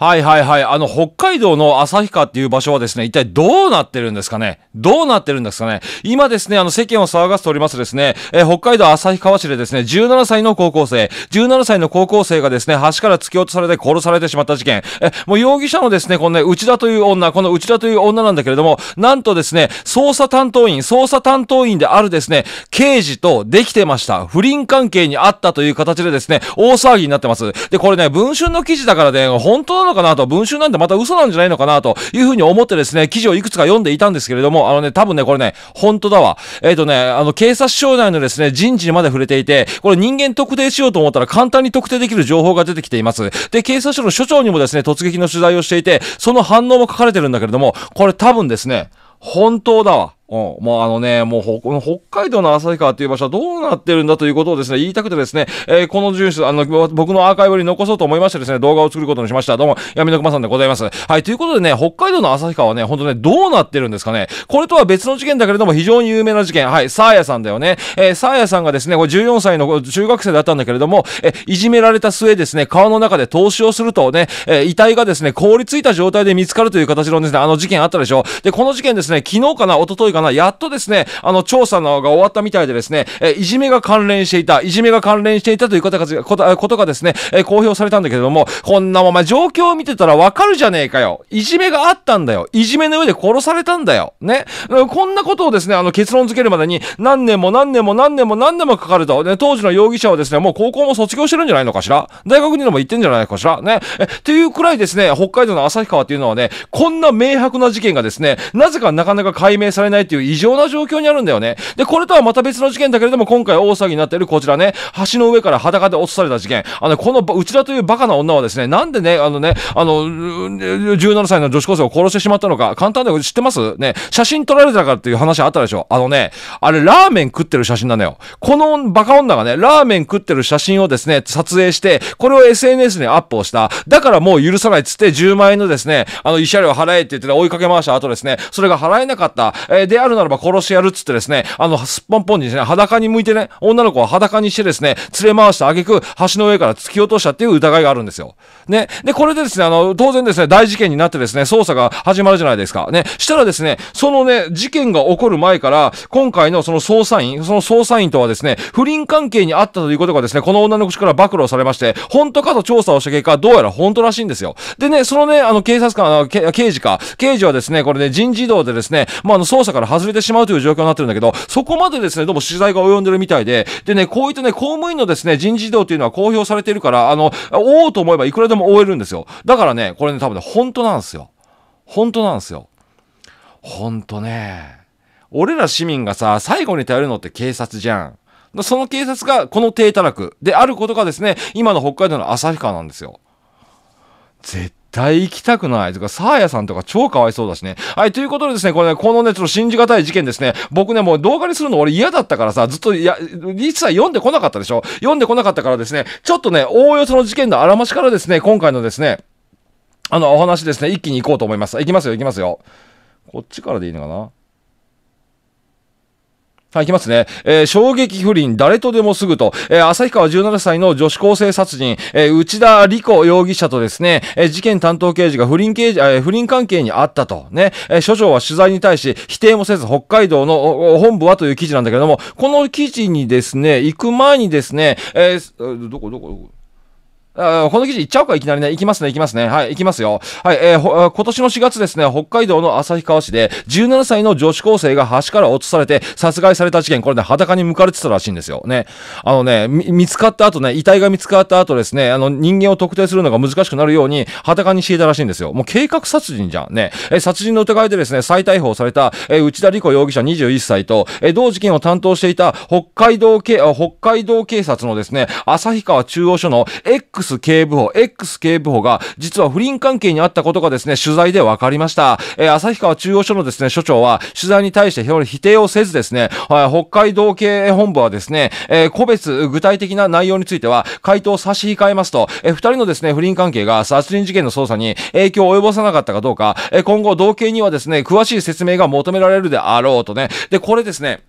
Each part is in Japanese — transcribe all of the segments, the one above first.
はいはいはい。あの、北海道の旭川っていう場所はですね、一体どうなってるんですかねどうなってるんですかね今ですね、あの、世間を騒がせておりますですね、えー、北海道旭川市でですね、17歳の高校生、17歳の高校生がですね、橋から突き落とされて殺されてしまった事件。え、もう容疑者のですね、このね、内田という女、この内田という女なんだけれども、なんとですね、捜査担当員、捜査担当員であるですね、刑事とできてました。不倫関係にあったという形でですね、大騒ぎになってます。で、これね、文春の記事だからで、ね、本当なののかなと、文春なんてまた嘘なんじゃないのかなというふうに思ってですね、記事をいくつか読んでいたんですけれども、あのね、多分ね、これね、本当だわ。えっ、ー、とね、あの、警察庁内のですね、人事にまで触れていて、これ人間特定しようと思ったら簡単に特定できる情報が出てきています。で、警察署の署長にもですね、突撃の取材をしていて、その反応も書かれてるんだけれども、これ多分ですね、本当だわ。うん。まあ、あのね、もう、この北海道の旭川っていう場所はどうなってるんだということをですね、言いたくてですね、えー、この住所、あの、僕のアーカイブに残そうと思いましてですね、動画を作ることにしました。どうも、闇の熊さんでございます。はい、ということでね、北海道の旭川はね、ほんとね、どうなってるんですかね。これとは別の事件だけれども、非常に有名な事件。はい、サーヤさんだよね。えー、サーヤさんがですね、これ14歳の中学生だったんだけれども、えー、いじめられた末ですね、川の中で投資をするとね、えー、遺体がですね、凍りついた状態で見つかるという形のですね、あの事件あったでしょ。で、この事件ですね、昨日かな、一昨日かかな、やっとですね、あの、調査のが終わったみたいでですね、えいじめが関連していた、いじめが関連していたということが、ことがですね、え公表されたんだけれども、こんなまま、状況を見てたらわかるじゃねえかよ。いじめがあったんだよ。いじめの上で殺されたんだよ。ね。こんなことをですね、あの、結論付けるまでに、何年も何年も何年も何年もかかると。ね、当時の容疑者はですね、もう高校も卒業してるんじゃないのかしら大学にでも行ってんじゃないかしらね。え、っていうくらいですね、北海道の旭川っていうのはね、こんな明白な事件がですね、なぜかなかなか解明されないっていう異常な状況にあるんだよね。で、これとはまた別の事件だけれども、今回大騒ぎになっているこちらね、橋の上から裸で落とされた事件。あの、この、うちらというバカな女はですね、なんでね、あのね、あの、17歳の女子高生を殺してしまったのか、簡単で知ってますね、写真撮られたからっていう話あったでしょ。あのね、あれ、ラーメン食ってる写真なのよ。このバカ女がね、ラーメン食ってる写真をですね、撮影して、これを SNS にアップをした。だからもう許さないっつって、10万円のですね、あの、慰謝料払えって言って追いかけ回した後ですね、それが払えなかった。えー、でであるならば殺してやるっつってですね、あの、すっぽんぽんにですね、裸に向いてね、女の子は裸にしてですね、連れ回した挙句、橋の上から突き落としたっていう疑いがあるんですよ。ね。で、これでですね、あの、当然ですね、大事件になってですね、捜査が始まるじゃないですか。ね。したらですね、そのね、事件が起こる前から、今回のその捜査員、その捜査員とはですね、不倫関係にあったということがですね、この女の口から暴露されまして、本当かと調査をした結果、どうやら本当らしいんですよ。でね、そのね、あの、警察官、あの、刑事か、刑事はですね、これね、人事異動でですね、まあ、あの、捜査から外れてしまうという状況になってるんだけど、そこまでですね、どうも取材が及んでるみたいで、でね、こういったね、公務員のですね、人事異動というのは公表されてるから、あの、追おうと思えばいくらでも追えるんですよ。だからね、これね、多分ね、本当なんですよ。本当なんですよ。本当ね。俺ら市民がさ、最後に頼るのって警察じゃん。その警察がこの低たらくであることがですね、今の北海道の旭川なんですよ。絶対行きたくないとか、サーヤさんとか超かわいそうだしね。はい、ということでですね、これね、このね、ちょっと信じがたい事件ですね。僕ね、もう動画にするの俺嫌だったからさ、ずっと、いや、一切読んでこなかったでしょ読んでこなかったからですね、ちょっとね、おおよその事件のあらましからですね、今回のですね、あの、お話ですね、一気に行こうと思います。行きますよ、行きますよ。こっちからでいいのかなはい、いきますね。えー、衝撃不倫、誰とでもすぐと、えー、旭川17歳の女子高生殺人、えー、内田理子容疑者とですね、えー、事件担当刑事が不倫刑事、えー、不倫関係にあったと、ね、えー、所長は取材に対し否定もせず北海道の本部はという記事なんだけれども、この記事にですね、行く前にですね、えー、どこどこどこあこの記事いっちゃうかいきなりね。いきますね、いきますね。はい、いきますよ。はい、えー、今年の4月ですね、北海道の旭川市で、17歳の女子高生が橋から落とされて殺害された事件、これね、裸に向かれてたらしいんですよ。ね。あのね、見つかった後ね、遺体が見つかった後ですね、あの、人間を特定するのが難しくなるように、裸にしていたらしいんですよ。もう計画殺人じゃん。ね。え殺人の疑いでですね、再逮捕された、え内田理子容疑者21歳と、え同事件を担当していた北海道警、北海道警察のですね、旭川中央署の X X 警部補、X 警部補が実は不倫関係にあったことがですね、取材で分かりました。えー、旭川中央署のですね、署長は取材に対して否定をせずですね、北海道警本部はですね、えー、個別具体的な内容については回答を差し控えますと、えー、人のですね、不倫関係が殺人事件の捜査に影響を及ぼさなかったかどうか、えー、今後同型にはですね、詳しい説明が求められるであろうとね。で、これですね、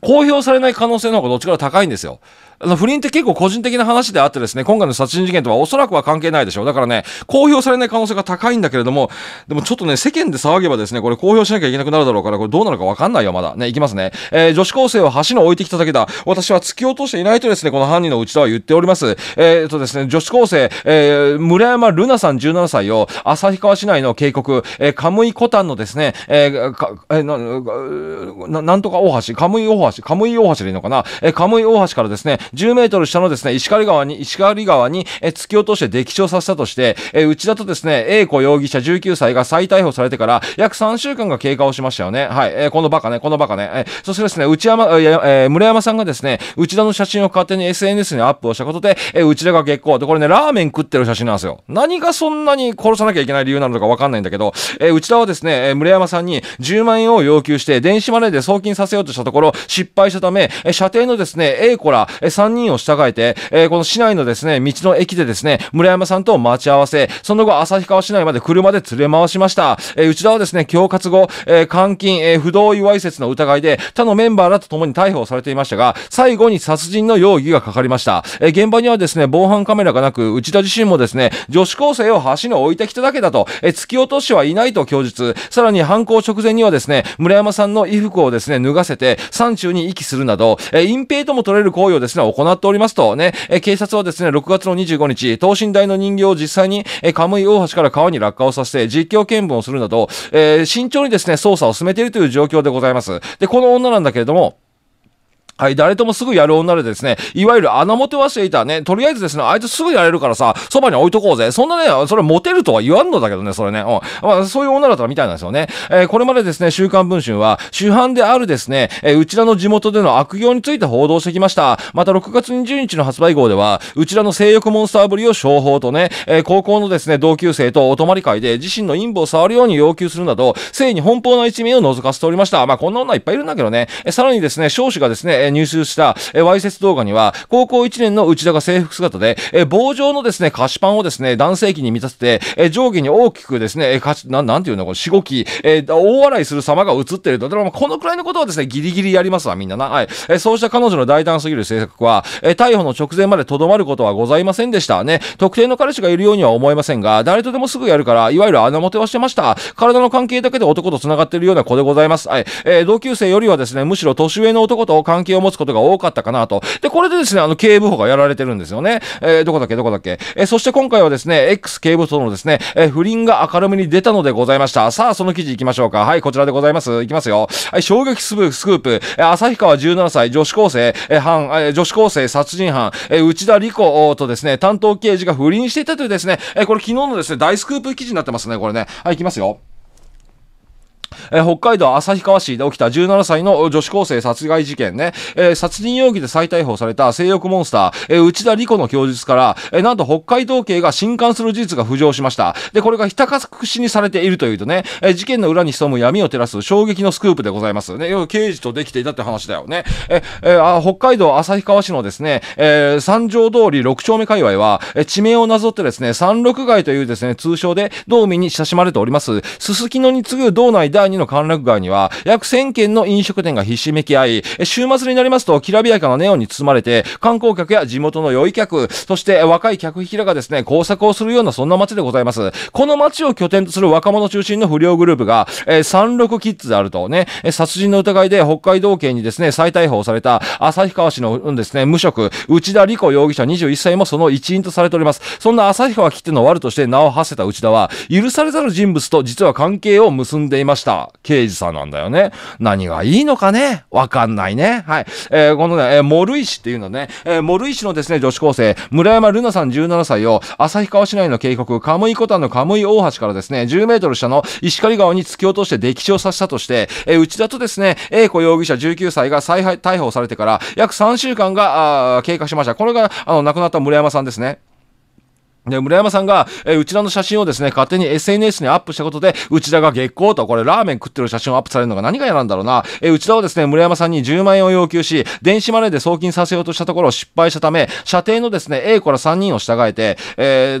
公表されない可能性の方がどっちから高いんですよ。あの不倫って結構個人的な話であってですね、今回の殺人事件とはおそらくは関係ないでしょう。だからね、公表されない可能性が高いんだけれども、でもちょっとね、世間で騒げばですね、これ公表しなきゃいけなくなるだろうから、これどうなるかわかんないよ、まだ。ね、いきますね。えー、女子高生は橋の置いてきただけだ。私は突き落としていないとですね、この犯人のうちは言っております。えー、とですね、女子高生、えー、村山ルナさん17歳を、旭川市内の渓谷、えー、カムイコタンのですね、えー、か、えー、な、なんとか大橋、カムイ大橋、カムイ大橋でいいのかな、えー、カムイ大橋からですね、10メートル下のですね、石狩川に、石狩川に、え突き落として溺傷させたとして、え内田とですね、栄子容疑者19歳が再逮捕されてから約3週間が経過をしましたよね。はい。えこのバカね、このバカね。えそしてですね、内山、え村山さんがですね、内田の写真を勝手に SNS にアップをしたことで、え内田が結構、で、これね、ラーメン食ってる写真なんですよ。何がそんなに殺さなきゃいけない理由なのかわかんないんだけど、え内田はですね、え村山さんに10万円を要求して、電子マネーで送金させようとしたところ、失敗したため、え射程のですね、栄子ら、え3人を従えて、えー、この市内のですね、道の駅でですね、村山さんと待ち合わせ、その後、旭川市内まで車で連れ回しました。えー、内田はですね、恐喝後、え監禁、え不同意わいせつの疑いで、他のメンバーらと共に逮捕されていましたが、最後に殺人の容疑がかかりました。え現場にはですね、防犯カメラがなく、内田自身もですね、女子高生を橋に置いてきただけだと、え突き落としはいないと供述。さらに犯行直前にはですね、村山さんの衣服をですね、脱がせて、山中に遺棄するなど、え隠蔽とも取れる行為をですね、行っておりますと、ね、え警察はですね、6月の25日、等身大の人形を実際に、えカムイ大橋から川に落下をさせて、実況見分をするなど、えー、慎重にですね、捜査を進めているという状況でございます。で、この女なんだけれども、はい、誰ともすぐやる女でですね、いわゆる穴もてはしていたね、とりあえずですね、あいつすぐやれるからさ、そばに置いとこうぜ。そんなね、それモテるとは言わんのだけどね、それね。うん。まあ、そういう女だったらみたいなんですよね。えー、これまでですね、週刊文春は、主犯であるですね、えー、うちらの地元での悪行について報道してきました。また、6月20日の発売号では、うちらの性欲モンスターぶりを商法とね、えー、高校のですね、同級生とお泊まり会で自身の陰部を触るように要求するなど、性に奔放な一面を覗かせておりました。まあ、こんな女いっぱいいるんだけどね。えさらにですね、少子がですね、入手した、えわいせつ動画には、高校1年の内田が制服姿で、え棒状のですね、菓子パンをですね、男性器に見立てて、え上下に大きくですね、えかち、なん、なんていうの、これ、四五期、え大笑いする様が映ってると。でも、このくらいのことはですね、ギリギリやりますわ、みんなな。はい。えそうした彼女の大胆すぎる性格は、え逮捕の直前までとどまることはございませんでした。ね、特定の彼氏がいるようには思えませんが、誰とでもすぐやるから、いわゆる穴もてはしてました。体の関係だけで男と繋がっているような子でございます。はい。え同級生よりはですね、むしろ年上の男と関係をを持つことが多かったかなと。で、これでですね、あの、警部補がやられてるんですよね。えー、どこだっけどこだっけえー、そして今回はですね、X 警部とのですね、えー、不倫が明るみに出たのでございました。さあ、その記事行きましょうか。はい、こちらでございます。行きますよ。はい、衝撃スクープ、えー、旭川17歳、女子高生、えー、犯、えー、女子高生殺人犯、えー、内田理子とですね、担当刑事が不倫していたというですね、えー、これ昨日のですね、大スクープ記事になってますね、これね。はい、行きますよ。えー、北海道旭川市で起きた17歳の女子高生殺害事件ね、えー、殺人容疑で再逮捕された性欲モンスター、えー、内田理子の供述から、えー、なんと北海道警が侵犯する事実が浮上しました。で、これがひたかくしにされているというとね、えー、事件の裏に潜む闇を照らす衝撃のスクープでございます。ね、要は刑事とできていたって話だよね。え、えー、あ北海道旭川市のですね、えー、三条通り六丁目界隈は、えー、地名をなぞってですね、三六街というですね、通称で道民に親しまれております。すすきのに次ぐ道内第二の歓楽街には、約1000件の飲食店がひしめき合い、週末になりますと、きらびやかなネオンに包まれて、観光客や地元の酔い客、そして若い客引きらがですね、工作をするようなそんな街でございます。この街を拠点とする若者中心の不良グループが、え36キッズであるとね、殺人の疑いで北海道警にですね、再逮捕された、旭川市のですね、無職、内田理子容疑者21歳もその一員とされております。そんな旭川切手の悪として名を馳せた内田は、許されざる人物と実は関係を結んでいました。刑事さんなんだよね。何がいいのかねわかんないね。はい。えー、このね、えー、モルイシっていうのね、えー、モルイシのですね、女子高生、村山ルナさん17歳を、旭川市内の渓谷、カムイコタンのカムイ大橋からですね、10メートル下の石狩川に突き落として溺死をさせたとして、えー、ちだとですね、英子容疑者19歳が再逮捕されてから、約3週間が、経過しました。これが、あの、亡くなった村山さんですね。で、村山さんが、えうちらの写真をですね、勝手に SNS にアップしたことで、うちらが月光と、これラーメン食ってる写真をアップされるのが何が嫌なんだろうな。えうちらをですね、村山さんに10万円を要求し、電子マネーで送金させようとしたところ失敗したため、射程のですね、A 子ら3人を従えて、えー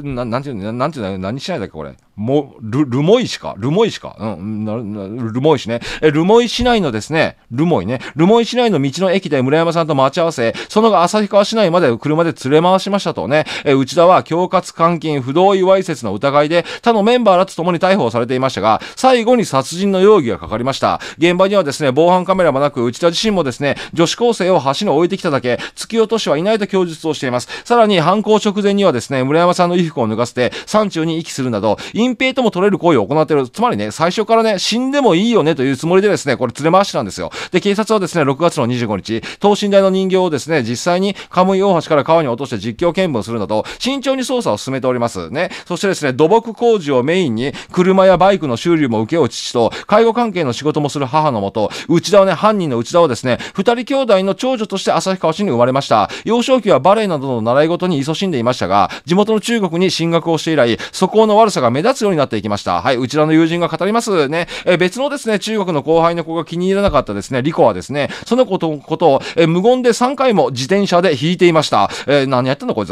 と、ななんていうの、なんていうの、何しないだっけ、これ。も、ル、ルモイ市か。ルモイ市か。うん、な、なルモイ市ね。え、ルモイ市内のですね、ルモイね。ルモイ市内の道の駅で村山さんと待ち合わせ、その後旭川市内まで車で連れ回しましたとね。え、内田は恐喝監禁、不同意わいせつの疑いで、他のメンバーらと共に逮捕されていましたが、最後に殺人の容疑がかかりました。現場にはですね、防犯カメラもなく、内田自身もですね、女子高生を橋に置いてきただけ、突き落としはいないと供述をしています。さらに、犯行直前にはですね、村山さんの衣服を脱がせて、山中に遺棄するなど、隠蔽とも取れる行為を行っている。つまりね、最初からね、死んでもいいよねというつもりでですね、これ連れ回しなんですよ。で、警察はですね、6月の25日、等身大の人形をですね、実際に、カムイ大橋から川に落として実況見分するなど、慎重調に捜査を進めております。ね。そしてですね、土木工事をメインに、車やバイクの修理も請け負う父と、介護関係の仕事もする母のもと、内田はね、犯人の内田はですね、二人兄弟の長女として旭川市に生まれました。幼少期はバレエなどの習い事に勤しんでいましたが、地元の中国に進学をして以来、素行の悪さが目立つようになっていきました。はい、内田の友人が語りますね。え別のですね、中国の後輩の子が気に入らなかったですね、リコはですね、その子とことを、え無言で3回も自転車で引いていました。え何やってんのこいつ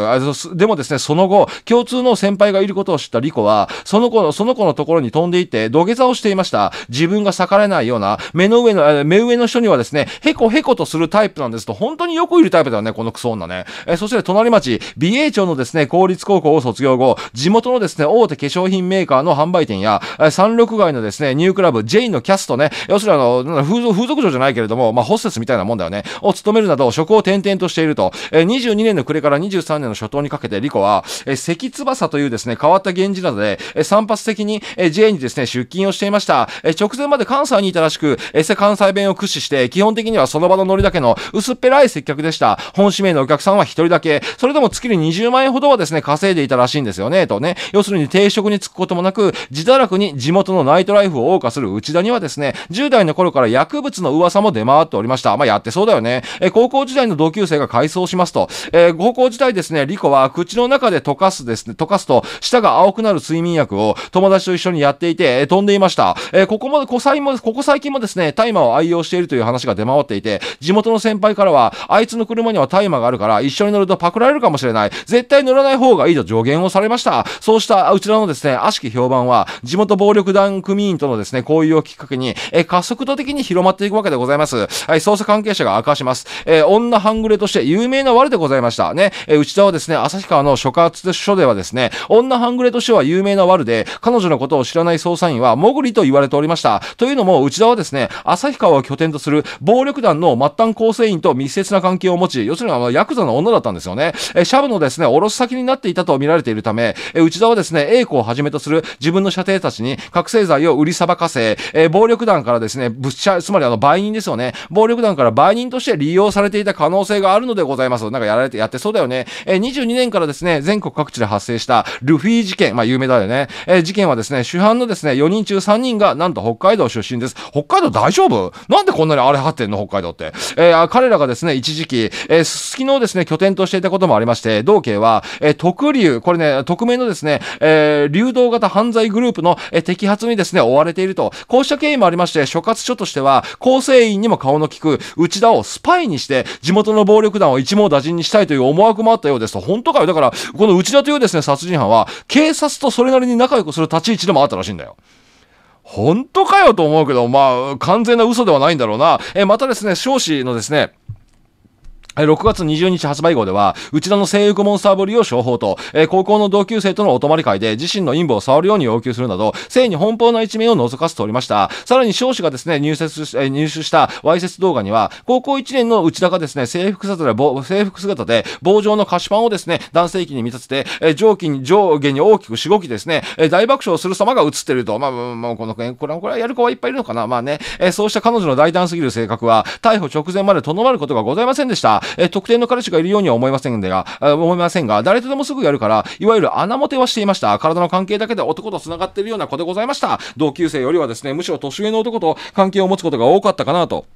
でもですね、その後、共通の先輩がいることを知ったリコは、その子の、その子のところに飛んでいて、土下座をしていました。自分が逆らえないような、目の上の、目上の人にはですね、ヘコヘコとするタイプなんですと、本当によくいるタイプだよね、このクソ女ね。えそして隣町、美瑛町のですね、公立高校を卒業後、地元のですね、大手化粧品メーカーの販売店や、え三六街のですね、ニュークラブ、J のキャストね、要するにあの、風俗、風俗嬢じゃないけれども、まあ、ホステスみたいなもんだよね、を務めるなど、職を転々としていると、え22年の暮れから23年の初頭にかけて、リコは、えー、関翼というですね、変わった源氏などで、えー、散発的に、えー、j にですね、出勤をしていました。えー、直前まで関西にいたらしく、えー、関西弁を駆使して、基本的にはその場のノリだけの薄っぺらい接客でした。本指名のお客さんは一人だけ、それでも月に20万円ほどはですね、稼いでいたらしいんですよね、とね。要するに定職に就くこともなく、自堕落に地元のナイトライフを謳歌する内田にはですね、10代の頃から薬物の噂も出回っておりました。まあ、やってそうだよね。えー、高校時代の同級生が改装しますと、えー、高校時代ですね、リコは口の中で溶かすですね、溶かすと、舌が青くなる睡眠薬を友達と一緒にやっていて、え飛んでいました。えここまで、こ最も、ここ最近もですね、大麻を愛用しているという話が出回っていて、地元の先輩からは、あいつの車には大麻があるから、一緒に乗るとパクられるかもしれない。絶対乗らない方がいいと助言をされました。そうしたうちらのですね、悪しき評判は、地元暴力団組員とのですね、交友をきっかけに、え加速度的に広まっていくわけでございます。はい、捜査関係者が明かします。え女半グレとして有名な我でございました。ね、えうちらはですね、旭川の所発書ではですね、女半グレとしては有名なワルで、彼女のことを知らない捜査員は、もりと言われておりました。というのも、内田はですね、旭川を拠点とする暴力団の末端構成員と密接な関係を持ち、要するに、あのヤクザの女だったんですよね。えシャブのですね、おろす先になっていたと見られているため、え内田はですね、A 子をはじめとする自分の射程たちに覚醒剤を売りさばかせ、え暴力団からですね、ぶっちゃ、つまりあの、売人ですよね。暴力団から売人として利用されていた可能性があるのでございます。なんかやられて、やってそうだよね。え22年からですね、全国各地で発生したルフィ事件、まあ有名だよね。えー、事件はですね、主犯のですね、4人中3人がなんと北海道出身です。北海道大丈夫なんでこんなに荒れ果てんの北海道って。えー、彼らがですね、一時期、えー、すすきのをですね、拠点としていたこともありまして、同警は、えー、特流、これね、匿名のですね、えー、流動型犯罪グループの、えー、摘発にですね、追われていると。こうした経緯もありまして、所轄署としては、構成員にも顔の利く内田をスパイにして、地元の暴力団を一網打尽にしたいという思惑もあったようですと。本当かよ。だから、この内田というですね、殺人犯は、警察とそれなりに仲良くする立ち位置でもあったらしいんだよ。本当かよと思うけど、まあ、完全な嘘ではないんだろうな。え、またですね、少子のですね、6月20日発売号では、内田の性欲モンスターぶりを商法と、えー、高校の同級生とのお泊まり会で自身の陰謀を触るように要求するなど、性に奔放な一面を覗かせておりました。さらに少子がですね、入説、えー、入手したわいせつ動画には、高校1年の内田がですね、制服姿で、制服姿で棒状の菓子パンをですね、男性器に見立てて、えー、上気に、上下に大きくしごきですね、えー、大爆笑する様が映ってると、まあ、まあ、この、これこれはやる子はいっぱいいるのかな、まあね、えー、そうした彼女の大胆すぎる性格は、逮捕直前までとどまることがございませんでした。え特定の彼氏がいるようには思いませんでが、思いませんが、誰とでもすぐやるから、いわゆる穴持てはしていました。体の関係だけで男と繋がっているような子でございました。同級生よりはですね、むしろ年上の男と関係を持つことが多かったかなと。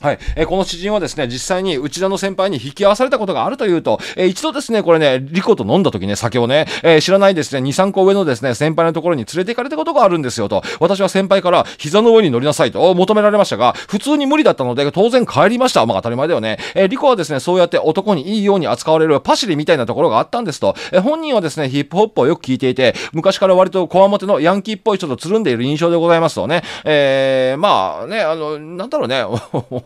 はい、えー、この知人はですね、実際に内田の先輩に引き合わされたことがあるというと、えー、一度ですね、これね、リコと飲んだ時ね、酒をね、えー、知らないですね、2、3個上のですね、先輩のところに連れて行かれたことがあるんですよと、私は先輩から膝の上に乗りなさいと求められましたが、普通に無理だったので、当然帰りました。まあ当たり前だよね。えー、リコはですね、そうやって男にいいように扱われるパシリみたいなところがあったんですと、えー、本人はですね、ヒップホップをよく聞いていて、昔から割とコわモテのヤンキーっぽい人とつるんでいる印象でございますとね、えー、まあね、あの、なんだろうね、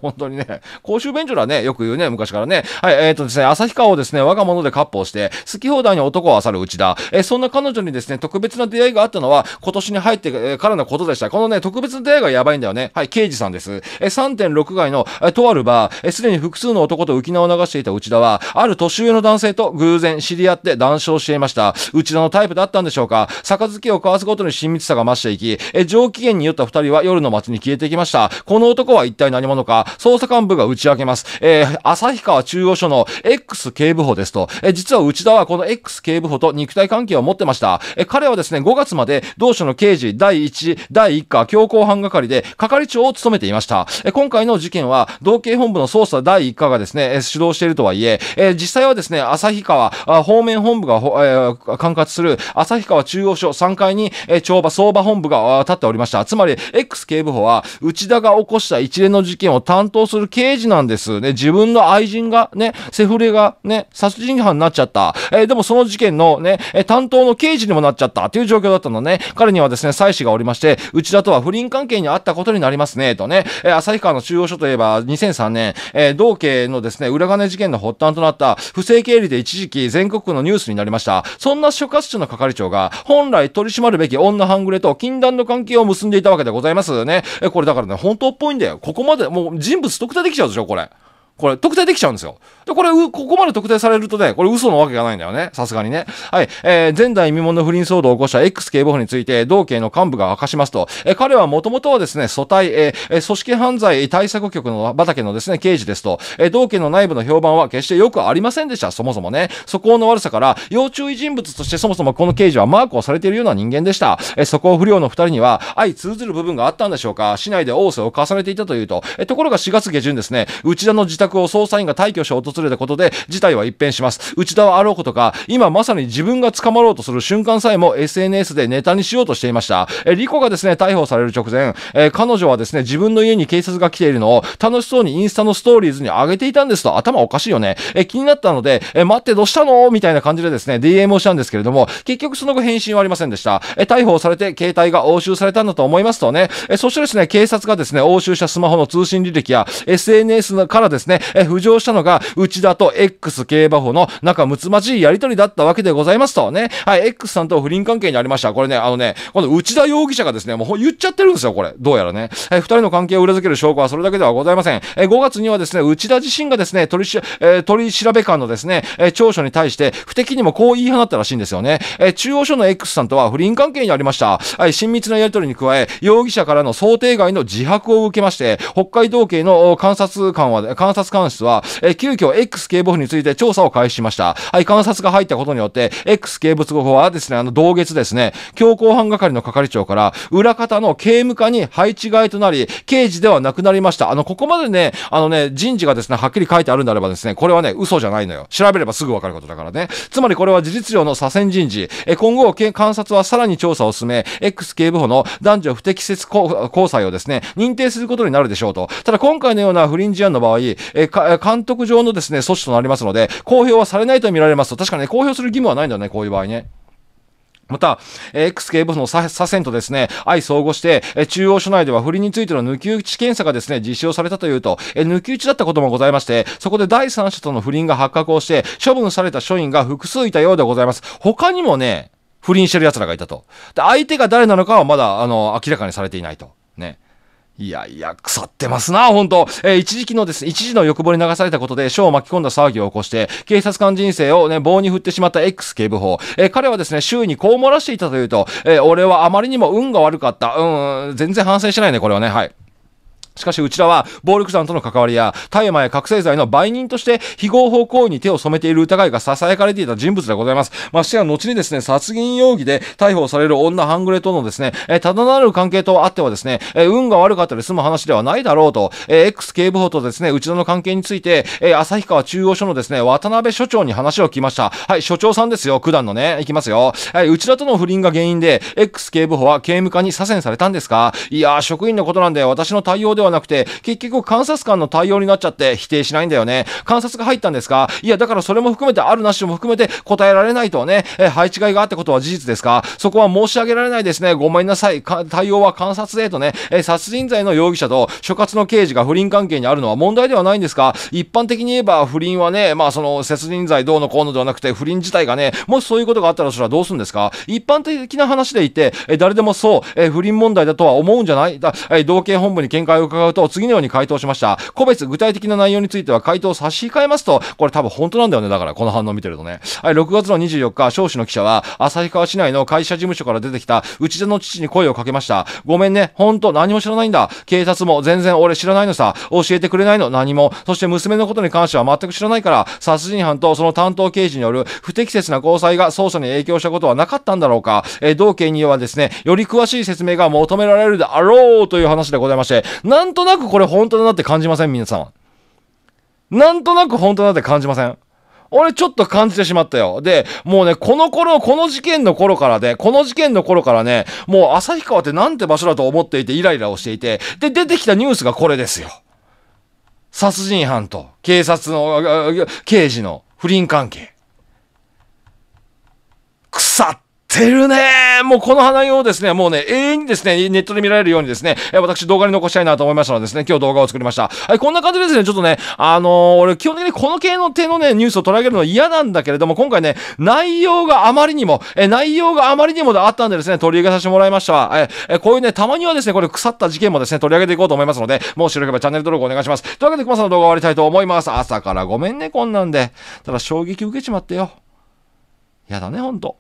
本当にね、公衆便所はね、よく言うね、昔からね。はい、えっ、ー、とですね、旭川をですね、我が物で割烹して、好き放題に男を漁るうちだ。えー、そんな彼女にですね、特別な出会いがあったのは、今年に入ってからのことでした。このね、特別な出会いがやばいんだよね。はい、刑事さんです。えー、3.6階の、えとあるバー、す、で、に複数の男と浮き名を流していた内田は、ある年上の男性と偶然知り合って談笑していました。内田のタイプだったんでしょうか杯を交わすごとに親密さが増していき、え上機嫌に酔った二人は夜の街に消えていきました。この男は一体何者か捜査幹部が打ち明けます。えー、旭川中央署の X 警部補ですと、えー、実は内田はこの X 警部補と肉体関係を持ってました。えー、彼はですね、5月まで同署の刑事第1、第1課強行犯係で係長を務めていました。えー、今回の事件は、同警本部の捜査第1課がですね、えー、主導しているとはいえ、えー、実際はですね、旭川あ、方面本部が、えー、管轄する旭川中央署3階に、えー、帳場相場本部が立っておりました。つまり、X 警部補は、内田が起こした一連の事件を担担当する刑事なんです。ね、自分の愛人がね、セフレがね、殺人犯になっちゃった。えー、でもその事件のね、え担当の刑事にもなっちゃったという状況だったのね。彼にはですね、妻子がおりまして、内田とは不倫関係にあったことになりますね、とね。えー、旭川の中央署といえば2003年、えー、同家のですね、裏金事件の発端となった不正経理で一時期全国のニュースになりました。そんな所轄署の係長が、本来取り締まるべき女半グレと禁断の関係を結んでいたわけでございますね。えー、これだからね、本当っぽいんだよ。ここまで、もう人物特定できちゃうでしょこれこれ、特定できちゃうんですよ。で、これ、ここまで特定されるとね、これ嘘のわけがないんだよね。さすがにね。はい。えー、前代未聞の不倫騒動を起こした X 警部補について、同警の幹部が明かしますと、えー、彼はもともとはですね、組対、えー、組織犯罪対策局の畑のですね、刑事ですと、えー、同警の内部の評判は決して良くありませんでした。そもそもね。素行の悪さから、要注意人物としてそもそもこの刑事はマークをされているような人間でした。えー、こを不良の二人には、相通ずる部分があったんでしょうか。市内で応勢を重ねていたというと、えー、ところが4月下旬ですね、内田の自宅を捜査員が退去し訪れたことで事態は一変します内田はあろうことか今まさに自分が捕まろうとする瞬間さえも SNS でネタにしようとしていましたえリコがですね逮捕される直前、え彼女はですね自分の家に警察が来ているのを楽しそうにインスタのストーリーズに上げていたんですと頭おかしいよねえ気になったのでえ待ってどうしたのみたいな感じでですね DM をしたんですけれども結局その後返信はありませんでしたえ逮捕されて携帯が押収されたんだと思いますとねえそしてですね警察がですね押収したスマホの通信履歴や SNS からですねね、え浮上したのが、内田と X 競馬法の仲睦まじいやりとりだったわけでございますとね。はい、X さんと不倫関係にありました。これね、あのね、この内田容疑者がですね、もう言っちゃってるんですよ、これ。どうやらね。え二人の関係を裏付ける証拠はそれだけではございません。え5月にはですね、内田自身がですね、取りし、えー、取り調べ官のですね、え調書に対して、不敵にもこう言い放ったらしいんですよね。え中央署の X さんとは不倫関係にありました。はい、親密なやりとりに加え、容疑者からの想定外の自白を受けまして、北海道警の監察官は、監察察官室は、えー、急遽 X 警部補について調査を開始しました。はい、観察が入ったことによって、X 警部補はですね、あの、同月ですね、強行犯係の係長から、裏方の刑務課に配置替えとなり、刑事ではなくなりました。あの、ここまでね、あのね、人事がですね、はっきり書いてあるんであればですね、これはね、嘘じゃないのよ。調べればすぐわかることだからね。つまりこれは事実上の左遷人事。え今後、監察はさらに調査を進め、X 警部補の男女不適切交際をですね、認定することになるでしょうと。ただ今回のような不倫事案の場合、えー、監督上のですね、措置となりますので、公表はされないと見られますと、確かね、公表する義務はないんだよね、こういう場合ね。また、X 警部補の左遷とですね、相相互して、中央署内では不倫についての抜き打ち検査がですね、実施をされたというと、抜き打ちだったこともございまして、そこで第三者との不倫が発覚をして、処分された署員が複数いたようでございます。他にもね、不倫してる奴らがいたと。で、相手が誰なのかはまだ、あの、明らかにされていないと。ね。いやいや、腐ってますな、本当えー、一時期のですね、一時の欲望に流されたことで、章を巻き込んだ騒ぎを起こして、警察官人生をね、棒に振ってしまった X 警部補。えー、彼はですね、周囲にこう漏らしていたというと、えー、俺はあまりにも運が悪かった。うん、全然反省しないね、これはね。はい。しかし、うちらは、暴力団との関わりや、大麻や覚醒剤の売人として、非合法行為に手を染めている疑いが囁かれていた人物でございます。ましてや、後にですね、殺人容疑で逮捕される女半グレとのですね、えー、ただなる関係とあってはですね、えー、運が悪かったり済む話ではないだろうと、えー、X 警部補とですね、うちらの関係について、えー、旭川中央署のですね、渡辺署長に話を聞きました。はい、署長さんですよ、九段のね。いきますよ。はい、うちらとの不倫が原因で、X 警部補は刑務課に左遷されたんですかいやー、職員のことなんで、私の対応でではなくて、結局観察官の対応になっちゃって否定しないんだよね。監察が入ったんですかいや、だからそれも含めて、あるなしも含めて答えられないとはね、え配置換えがあってことは事実ですかそこは申し上げられないですね。ごめんなさい。対応は監察でとね、え殺人罪の容疑者と所轄の刑事が不倫関係にあるのは問題ではないんですか一般的に言えば不倫はね、まあその、殺人罪どうのこうのではなくて、不倫自体がね、もしそういうことがあったらそれはどうするんですか一般的な話で言って、え誰でもそう、え不倫問題だとは思うんじゃないだ、え道警本部に見解を伺うと、次のように回答しました。個別具体的な内容については回答を差し控えますと、これ多分本当なんだよね。だから、この反応見てるとね。はい、6月の24日、少子の記者は、旭川市内の会社事務所から出てきた、内田の父に声をかけました。ごめんね、ほんと何も知らないんだ。警察も全然俺知らないのさ。教えてくれないの、何も。そして娘のことに関しては全く知らないから、殺人犯とその担当刑事による不適切な交際が捜査に影響したことはなかったんだろうか。え同県にはですね、より詳しい説明が求められるであろうという話でございまして、ななんとなくこれ本当だなって感じません皆さん。なんとなく本当だなって感じません俺ちょっと感じてしまったよ。で、もうね、この頃、この事件の頃からで、この事件の頃からね、もう旭川ってなんて場所だと思っていてイライラをしていて、で、出てきたニュースがこれですよ。殺人犯と警察の、刑事の不倫関係。っってるねもうこの花をですね、もうね、永遠にですね、ネットで見られるようにですね、え私動画に残したいなと思いましたのでですね、今日動画を作りました。はい、こんな感じですね、ちょっとね、あのー、俺基本的にこの系の手のね、ニュースを取り上げるのは嫌なんだけれども、今回ね、内容があまりにも、え内容があまりにもであったんでですね、取り上げさせてもらいました。ええこういうね、たまにはですね、これ腐った事件もですね、取り上げていこうと思いますので、もしよければチャンネル登録お願いします。というわけで、熊さんの動画終わりたいと思います。朝からごめんね、こんなんで。ただ衝撃受けちまってよ。やだね、ほんと。